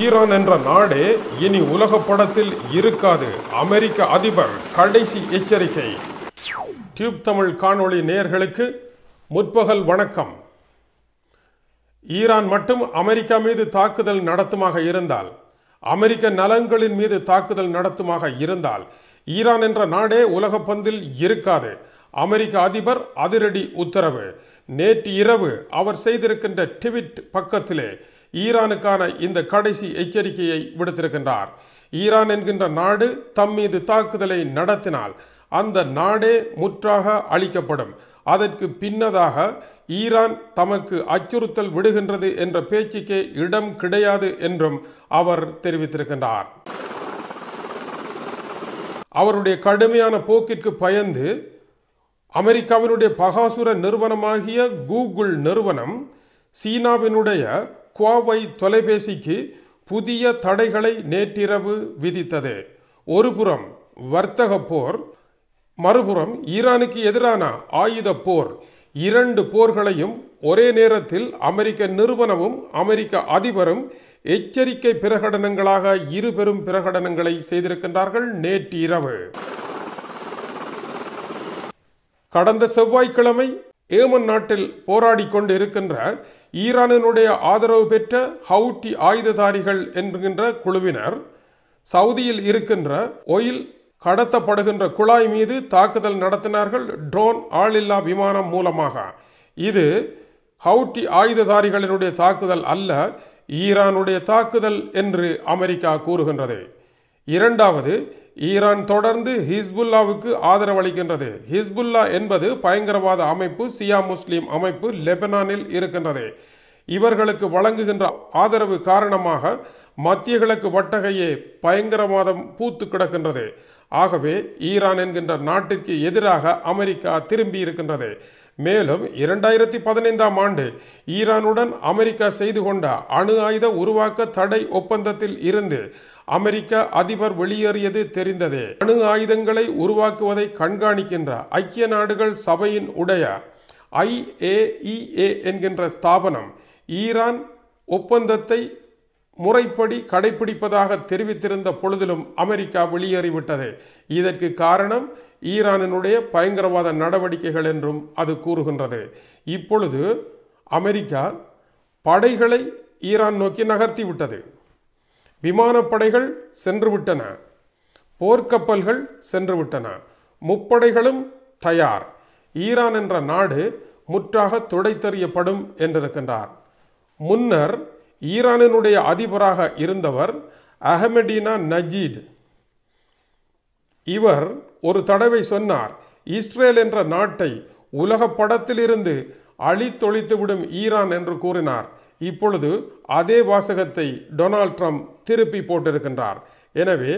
Iran என்ற நாடு இனி உலக படத்தில் இருக்காது அமெரிக்க அதிபர் கடைசி எச்சரிக்கை டியூப் தமிழ் காணொளி நேர்களுக்கு முற்பகல் வணக்கம் ஈரான் மட்டும் அமெரிக்கா மீது தாக்குதல் நடத்துமாக இருந்தால் அமெரிக்க நலன்களின் மீது தாக்குதல் நடத்துமாக இருந்தால் ஈரான் என்ற நாடே உலக பந்தில் இருக்காது அமெரிக்க அதிபர் அதிரடி உத்தரவு நேற்று இரவு அவர் செய்திருக்கின்ற ட்விட் பக்கத்திலே ஈரானுக்கான இந்த கடைசி எச்சரிக்கையை விடுத்திருக்கின்றார் ஈரான் என்கின்ற நாடு தம் மீது தாக்குதலை நடத்தினால் அந்த நாடே முற்றாக அளிக்கப்படும் அதற்கு பின்னதாக ஈரான் தமக்கு அச்சுறுத்தல் விடுகின்றது என்ற பேச்சுக்கே இடம் கிடையாது என்றும் அவர் தெரிவித்திருக்கின்றார் அவருடைய கடுமையான போக்கிற்கு பயந்து அமெரிக்காவினுடைய பகாசுர நிறுவனமாகிய கூகுள் நிறுவனம் சீனாவினுடைய கோவை தொலைபேசிக்கு புதிய தடைகளை நேற்றிரவு விதித்தது ஒருபுறம் வர்த்தக போர் மறுபுறம் ஈரானுக்கு எதிரான ஆயுத போர் இரண்டு போர்களையும் ஒரே நேரத்தில் அமெரிக்க நிறுவனமும் அமெரிக்க அதிபரும் எச்சரிக்கை பிரகடனங்களாக இரு பெரும் பிரகடனங்களை செய்திருக்கின்றார்கள் நேற்று இரவு கடந்த செவ்வாய்க்கிழமை ஏமன் நாட்டில் போராடி கொண்டு இருக்கின்ற ஈரானினுடைய ஆதரவு பெற்ற ஹவுட்டி ஆயுததாரிகள் என்கின்ற குழுவினர் சவுதியில் இருக்கின்ற ஒயில் கடத்தப்படுகின்ற குழாய் மீது தாக்குதல் நடத்தினார்கள் ட்ரோன் ஆளில்லா விமானம் மூலமாக இது ஹவுட்டி ஆயுததாரிகளினுடைய தாக்குதல் அல்ல ஈரானுடைய தாக்குதல் என்று அமெரிக்கா கூறுகின்றது இரண்டாவது ஈரான் தொடர்ந்து ஹிஸ்புல்லாவுக்கு ஆதரவளிக்கின்றது ஹிஸ்புல்லா என்பது பயங்கரவாத அமைப்பு சியா முஸ்லீம் அமைப்பு லெபனானில் இருக்கின்றது இவர்களுக்கு வழங்குகின்ற ஆதரவு காரணமாக மத்திய கிழக்கு வட்டகையே பயங்கரவாதம் பூத்து கிடக்கின்றது ஆகவே ஈரான் என்கின்ற நாட்டிற்கு எதிராக அமெரிக்கா திரும்பி இருக்கின்றது மேலும் இரண்டாயிரத்தி பதினைந்தாம் ஆண்டு ஈரானுடன் அமெரிக்கா செய்து கொண்ட அணு ஆயுத உருவாக்க தடை ஒப்பந்தத்தில் இருந்து அமெரிக்க அதிபர் வெளியேறியது தெரிந்ததே அணு ஆயுதங்களை உருவாக்குவதை கண்காணிக்கின்ற ஐக்கிய நாடுகள் சபையின் உடைய ஐஏஇஏ என்கின்ற ஸ்தாபனம் ஈரான் ஒப்பந்தத்தை முறைப்படி கடைபிடிப்பதாக தெரிவித்திருந்த பொழுதிலும் அமெரிக்கா வெளியேறிவிட்டது இதற்கு காரணம் ஈரானினுடைய பயங்கரவாத நடவடிக்கைகள் என்றும் அது கூறுகின்றது இப்பொழுது அமெரிக்கா படைகளை ஈரான் நோக்கி நகர்த்திவிட்டது விமானப்படைகள் சென்றுவிட்டன போர்க்கப்பல்கள் சென்றுவிட்டன முப்படைகளும் தயார் ஈரான் என்ற நாடு முற்றாக துடைத்தறியப்படும் என்றிருக்கின்றார் முன்னர் ஈரானினுடைய அதிபராக இருந்தவர் அஹமடினா நஜீத் இவர் ஒரு தடவை சொன்னார் இஸ்ரேல் என்ற நாட்டை உலக படத்திலிருந்து அழித்தொழித்துவிடும் ஈரான் என்று கூறினார் இப்பொழுது அதே வாசகத்தை டொனால்ட் ட்ரம்ப் திருப்பி போட்டிருக்கின்றார் எனவே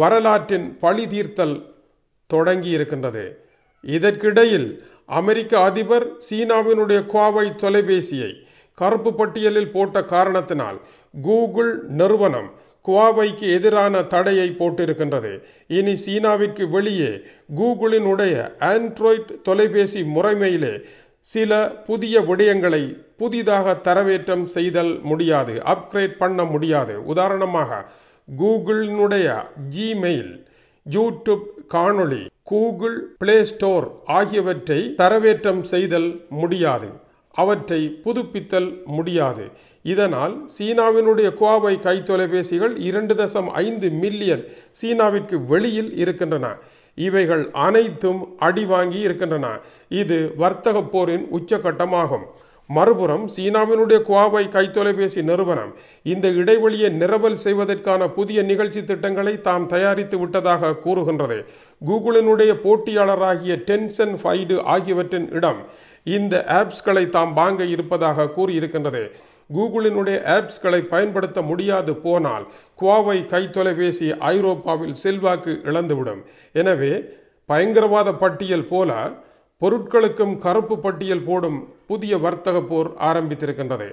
வரலாற்றின் பழி தீர்த்தல் தொடங்கி இருக்கின்றது இதற்கிடையில் அமெரிக்க அதிபர் சீனாவினுடைய கோவை தொலைபேசியை கருப்பு பட்டியலில் போட்ட காரணத்தினால் கூகுள் நிறுவனம் குவாவைக்கு எதிரான தடையை போட்டிருக்கின்றது இனி சீனாவிற்கு வெளியே கூகுளினுடைய ஆண்ட்ராய்ட் தொலைபேசி முறைமையிலே சில புதிய விடயங்களை புதிதாக தரவேற்றம் செய்தல் முடியாது அப்கிரேட் பண்ண முடியாது உதாரணமாக கூகுளினுடைய ஜிமெயில் யூடியூப் காணொளி கூகுள் பிளே ஸ்டோர் ஆகியவற்றை தரவேற்றம் செய்தல் முடியாது அவற்றை புதுப்பித்தல் முடியாது இதனால் சீனாவினுடைய குவாவை கைத்தொலைபேசிகள் இரண்டு தசம் ஐந்து மில்லியன் சீனாவிற்கு வெளியில் இருக்கின்றன இவைகள் அனைத்தும் அடி வாங்கி இருக்கின்றன இது வர்த்தக போரின் உச்சகட்டமாகும் மறுபுறம் சீனாவினுடைய குவாவை கைத்தொலைபேசி நிறுவனம் இந்த இடைவெளியை நிரவல் செய்வதற்கான புதிய நிகழ்ச்சி திட்டங்களை தாம் தயாரித்து விட்டதாக கூறுகின்றது கூகுளினுடைய போட்டியாளராகிய டென்சன் ஃபைடு ஆகியவற்றின் இடம் இந்த ஆப்ஸ்களை தாம் வாங்க இருப்பதாக கூறியிருக்கின்றது கூகுளினுடைய ஆப்ஸ்களை பயன்படுத்த முடியாது போனால் குவாவை கைத்தொலைபேசி ஐரோப்பாவில் செல்வாக்கு இழந்துவிடும் எனவே பயங்கரவாத பட்டியல் போல பொருட்களுக்கும் கருப்பு பட்டியல் போடும் புதிய வர்த்தக போர் ஆரம்பித்திருக்கின்றது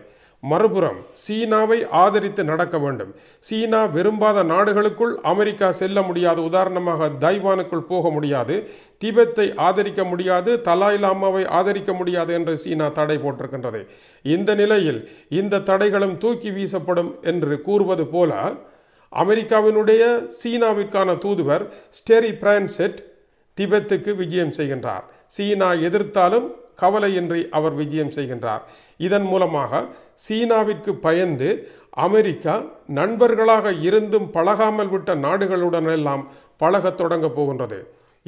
மறுபுறம் சீனாவை ஆதரித்து நடக்க வேண்டும் சீனா விரும்பாத நாடுகளுக்குள் அமெரிக்கா செல்ல முடியாது உதாரணமாக தைவானுக்குள் போக முடியாது திபெத்தை ஆதரிக்க முடியாது தலாய் லாமாவை ஆதரிக்க முடியாது என்று சீனா தடை போட்டிருக்கின்றது இந்த நிலையில் இந்த தடைகளும் தூக்கி வீசப்படும் என்று கூறுவது போல அமெரிக்காவினுடைய சீனாவிற்கான தூதுவர் ஸ்டெரி பிரான்செட் திபெத்துக்கு விஜயம் செய்கின்றார் சீனா எதிர்த்தாலும் கவலையின்றி அவர் விஜயம் செய்கின்றார் இதன் மூலமாக சீனாவிற்கு பயந்து அமெரிக்கா நண்பர்களாக இருந்தும் பழகாமல் விட்ட நாடுகளுடனெல்லாம் பழகத் தொடங்கப் போகின்றது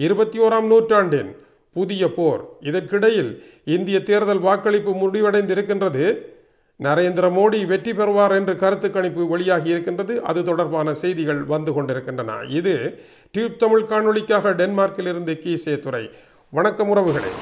இருபத்தி ஓராம் நூற்றாண்டின் புதிய போர் இதற்கிடையில் இந்திய தேர்தல் வாக்களிப்பு முடிவடைந்திருக்கின்றது நரேந்திர மோடி வெற்றி பெறுவார் என்று கருத்து கணிப்பு வெளியாகி இருக்கின்றது அது தொடர்பான செய்திகள் வந்து கொண்டிருக்கின்றன இது டியூப் தமிழ் காணொலிக்காக இருந்து கீசே துறை வணக்கம் உறவுகளே